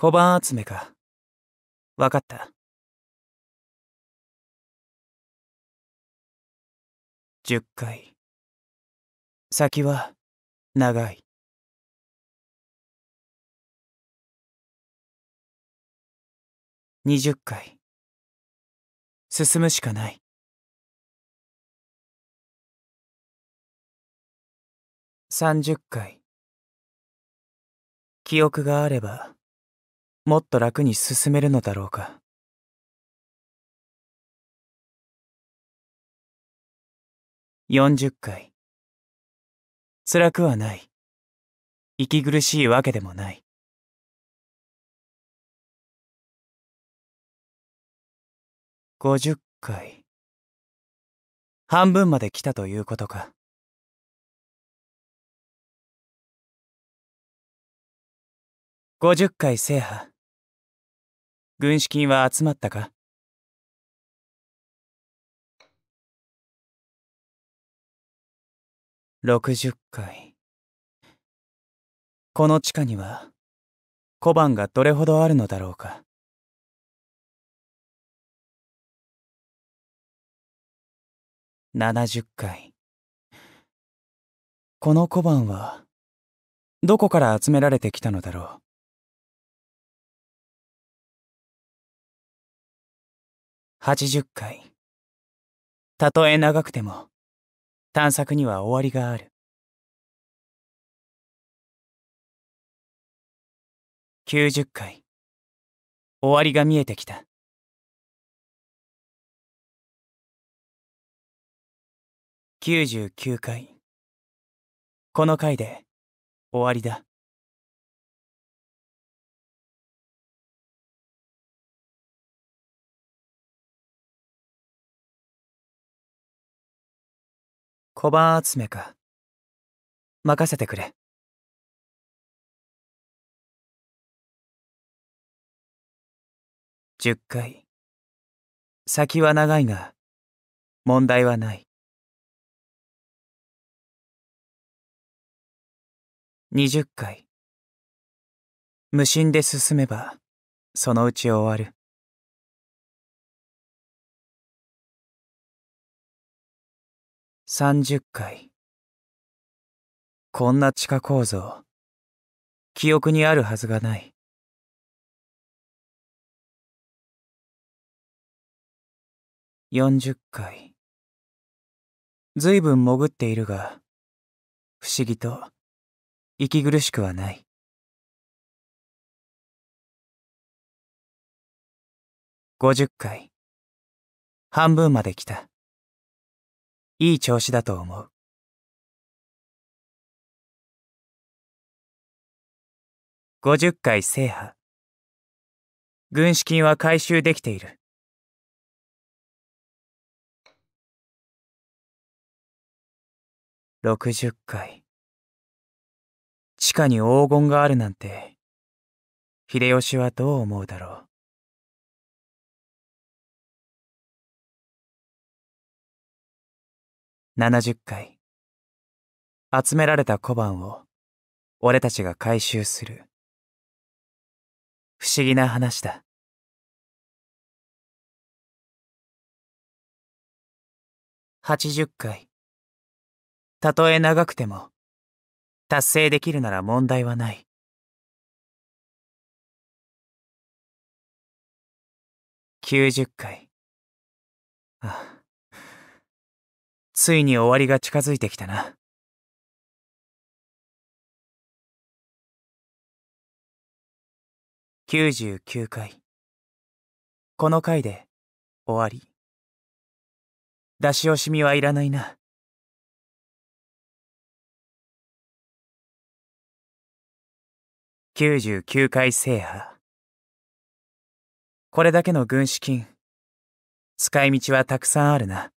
小判集めか。わかった。10回。先は長い。20回。進むしかない。30回。記憶があればもっと楽に進めるのだろうか。40回。辛くはない。息苦しいわけでもない。50回。半分まで来たということか。50回制覇。軍資金は集まったか60回この地下には小判がどれほどあるのだろうか70回この小判はどこから集められてきたのだろう80回。たとえ長くても、探索には終わりがある。90回。終わりが見えてきた。99回。この回で、終わりだ。小判集めか任せてくれ10回先は長いが問題はない20回無心で進めばそのうち終わる30階こんな地下構造記憶にあるはずがない40回随分潜っているが不思議と息苦しくはない50回半分まで来たいい調子だと思う。50回制覇。軍資金は回収できている。60回。地下に黄金があるなんて、秀吉はどう思うだろう。70回。集められた小判を俺たちが回収する。不思議な話だ。80回。たとえ長くても、達成できるなら問題はない。90回。ああついに終わりが近づいてきたな。99回。この回で終わり。出し惜しみはいらないな。99回制覇。これだけの軍資金。使い道はたくさんあるな。